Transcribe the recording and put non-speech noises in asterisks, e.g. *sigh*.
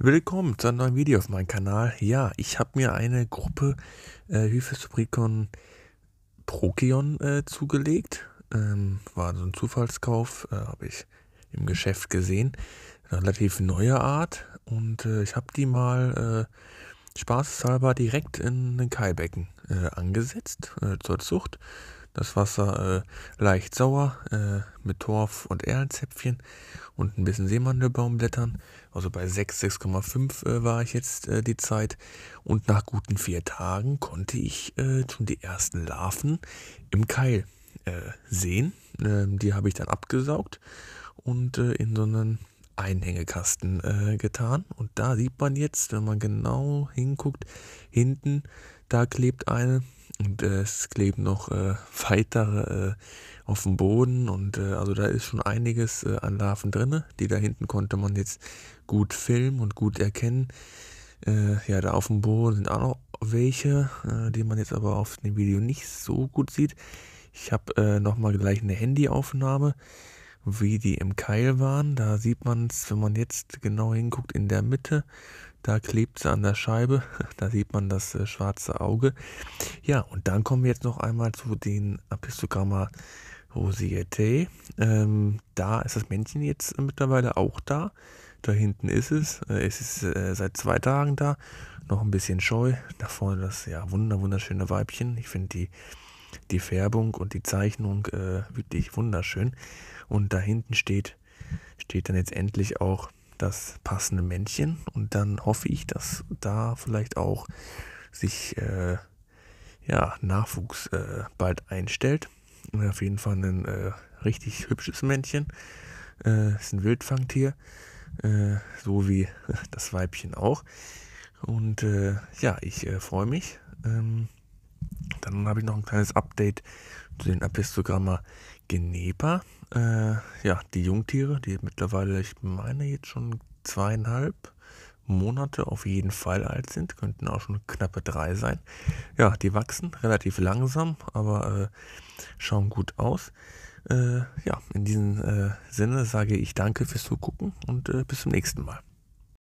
Willkommen zu einem neuen Video auf meinem Kanal. Ja, ich habe mir eine Gruppe äh, Hyphesubricon Prokion äh, zugelegt. Ähm, war so ein Zufallskauf, äh, habe ich im Geschäft gesehen. Relativ neue Art und äh, ich habe die mal äh, spaßeshalber direkt in den Kaibecken äh, angesetzt äh, zur Zucht das Wasser äh, leicht sauer äh, mit Torf und Erlenzäpfchen und ein bisschen Seemandelbaumblättern. Also bei 6, 6,5 äh, war ich jetzt äh, die Zeit. Und nach guten vier Tagen konnte ich äh, schon die ersten Larven im Keil äh, sehen. Ähm, die habe ich dann abgesaugt und in so einen Einhängekasten getan. Und da sieht man jetzt, wenn man genau hinguckt, hinten, da klebt eine und äh, es kleben noch äh, weitere äh, auf dem Boden. Und äh, also da ist schon einiges äh, an Larven drin. Die da hinten konnte man jetzt gut filmen und gut erkennen. Äh, ja, da auf dem Boden sind auch noch welche, die man jetzt aber auf dem Video nicht so gut sieht. Ich habe äh, nochmal gleich eine Handyaufnahme wie die im Keil waren. Da sieht man es, wenn man jetzt genau hinguckt, in der Mitte. Da klebt sie an der Scheibe. *laughs* Da sieht man das äh, schwarze Auge. Ja, und dann kommen wir jetzt noch einmal zu den Apistogramma Rosiete. Ähm, da ist das Männchen jetzt mittlerweile auch da. Da hinten ist es. Äh, es ist äh, seit zwei Tagen da. Noch ein bisschen scheu. Da vorne das ja wunderschöne Weibchen. Ich finde die die Färbung und die Zeichnung äh, wirklich wunderschön. Und da hinten steht, steht dann jetzt endlich auch das passende Männchen. Und dann hoffe ich, dass da vielleicht auch sich äh, ja, Nachwuchs äh, bald einstellt. Und auf jeden Fall ein äh, richtig hübsches Männchen. Äh, ist ein Wildfangtier, äh, so wie *laughs* das Weibchen auch. Und ja, ich freue mich. Ähm, dann habe ich noch ein kleines Update zu den Apistogramma geneba. Äh, ja, die Jungtiere, die mittlerweile, ich meine jetzt schon zweieinhalb Monate auf jeden Fall alt sind, könnten auch schon knappe drei sein. Ja, die wachsen relativ langsam, aber äh, schauen gut aus. Äh, ja, in diesem äh, Sinne sage ich danke fürs Zugucken und äh, bis zum nächsten Mal.